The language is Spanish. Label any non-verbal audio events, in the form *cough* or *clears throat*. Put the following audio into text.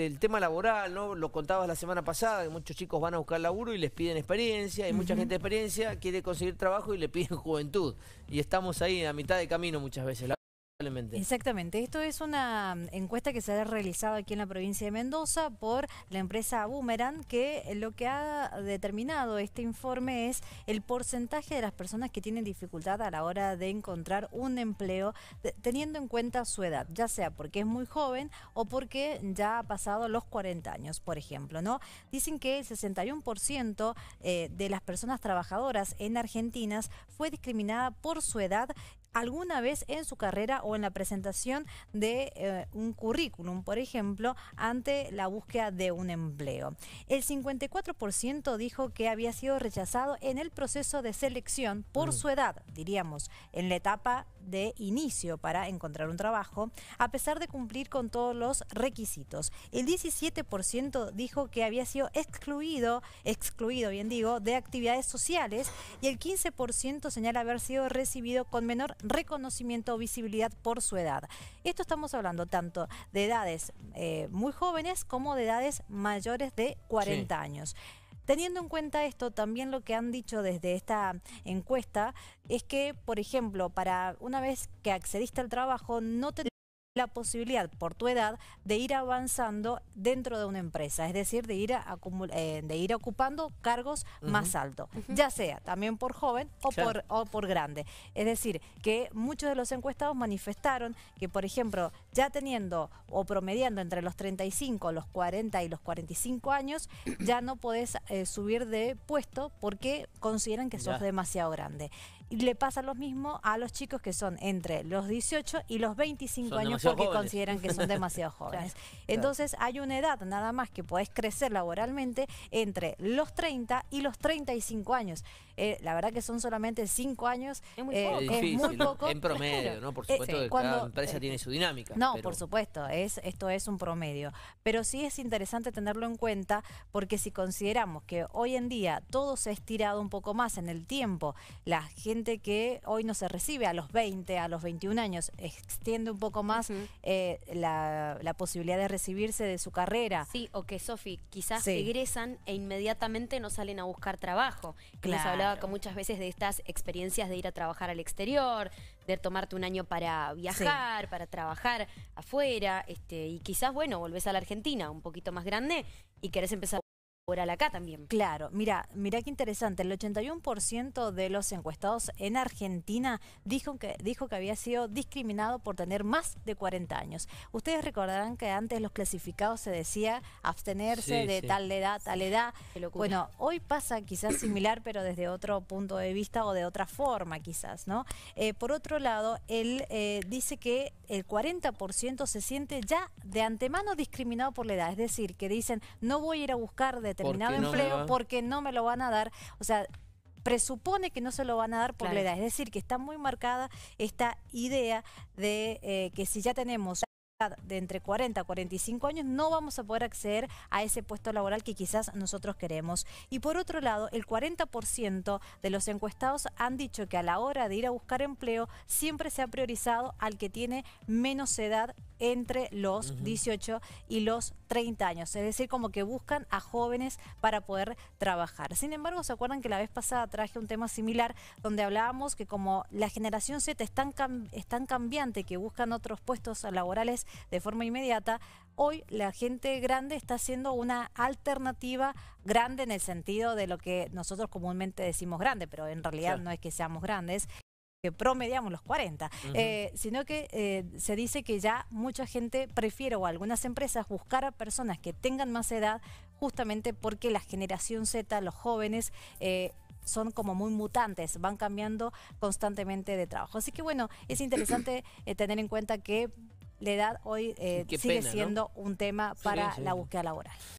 Este, el tema laboral, ¿no? Lo contabas la semana pasada, que muchos chicos van a buscar laburo y les piden experiencia, y mucha gente de experiencia quiere conseguir trabajo y le piden *laughs* juventud. Y estamos ahí a mitad de camino muchas veces. Exactamente, esto es una mm, encuesta que se ha realizado aquí en la provincia de Mendoza por la empresa Boomerang que lo que ha determinado este informe es el porcentaje de las personas que tienen dificultad a la hora de encontrar un empleo teniendo en cuenta su edad, ya sea porque es muy joven o porque ya ha pasado los 40 años, por ejemplo, ¿no? Dicen que el 61% eh, de las personas trabajadoras en Argentina fue discriminada por su edad alguna vez en su carrera o en la presentación de eh, un currículum, por ejemplo, ante la búsqueda de un empleo. El 54% dijo que había sido rechazado en el proceso de selección por mm. su edad, diríamos, en la etapa de inicio para encontrar un trabajo, a pesar de cumplir con todos los requisitos. El 17% dijo que había sido excluido, excluido bien digo, de actividades sociales y el 15% señala haber sido recibido con menor reconocimiento o visibilidad por su edad. Esto estamos hablando tanto de edades eh, muy jóvenes como de edades mayores de 40 años. Teniendo en cuenta esto, también lo que han dicho desde esta encuesta es que, por ejemplo, para una vez que accediste al trabajo, no te la posibilidad por tu edad de ir avanzando dentro de una empresa, es decir, de ir, eh, de ir ocupando cargos más altos, ya sea también por joven o, por, o por grande. Es decir, que muchos de los encuestados manifestaron que, por ejemplo, ya teniendo o promediando entre los 35, los 40 y los 45 años, *clears throat* ya no podés eh, subir de puesto porque consideran que sos demasiado grande. Y le pasa lo mismo a los chicos que son entre los 18 y los 25 años porque consideran que son demasiado *laughs* jóvenes. Entonces hay una edad nada más que puedes crecer laboralmente entre los 30 y los 35 años. Eh, la verdad que son solamente 5 años. Es muy eh, poco. es muy poco. En promedio, ¿no? Por supuesto, eh, cuando, cada empresa tiene su dinámica. No, por supuesto, es, esto es un promedio. Pero sí es interesante tenerlo en cuenta porque si consideramos que hoy en día todo se ha estirado un poco más en el tiempo, la gente que hoy no se recibe a los 20, a los 21 años, extiende un poco más eh, la, posibilidad de recibirse de su carrera. Sí, o que Sofi, quizás egresan e inmediatamente no salen a buscar trabajo. Que claro. Nos hablaba con muchas veces de estas experiencias de ir a trabajar al exterior, de tomarte un año para viajar, para trabajar afuera, este, y quizás, bueno, volvés a la Argentina un poquito más grande y querés empezar acá también. Claro, mira, mira qué interesante, el 81% de los encuestados en Argentina dijo que, dijo que había sido discriminado por tener más de 40 años. Ustedes recordarán que antes los clasificados se decía abstenerse de tal edad, tal edad. Bueno, hoy pasa quizás similar, pero desde otro punto de vista o de otra forma quizás, ¿no? Eh, por otro lado, él eh, dice que el 40% se siente ya de antemano discriminado por la edad, es decir, que dicen, no voy a ir a buscar de determinado empleo porque no me lo van a dar. O sea, presupone que no se lo van a dar por la edad. Es decir, que está muy marcada esta idea de eh, que si ya tenemos de entre 40 a 45 años no vamos a poder acceder a ese puesto laboral que quizás nosotros queremos. Y por otro lado, el 40% de los encuestados han dicho que a la hora de ir a buscar empleo siempre se ha priorizado al que tiene menos edad entre los 18 y los 30 años. Es decir, como que buscan a jóvenes para poder trabajar. Sin embargo, ¿se acuerdan que la vez pasada traje un tema similar donde hablábamos que como la generación Z es tan, cambiante que buscan otros puestos laborales de forma inmediata, hoy la gente grande está haciendo una alternativa grande en el sentido de lo que nosotros comúnmente decimos grande, pero en realidad no es que seamos grandes que promediamos los 40, eh, sino que eh, se dice que ya mucha gente prefiere o algunas empresas buscar a personas que tengan más edad justamente porque la generación Z, los jóvenes... Eh, son como muy mutantes, van cambiando constantemente de trabajo. Así que bueno, es interesante *coughs* tener en cuenta que la edad hoy sigue siendo un tema para la búsqueda laboral.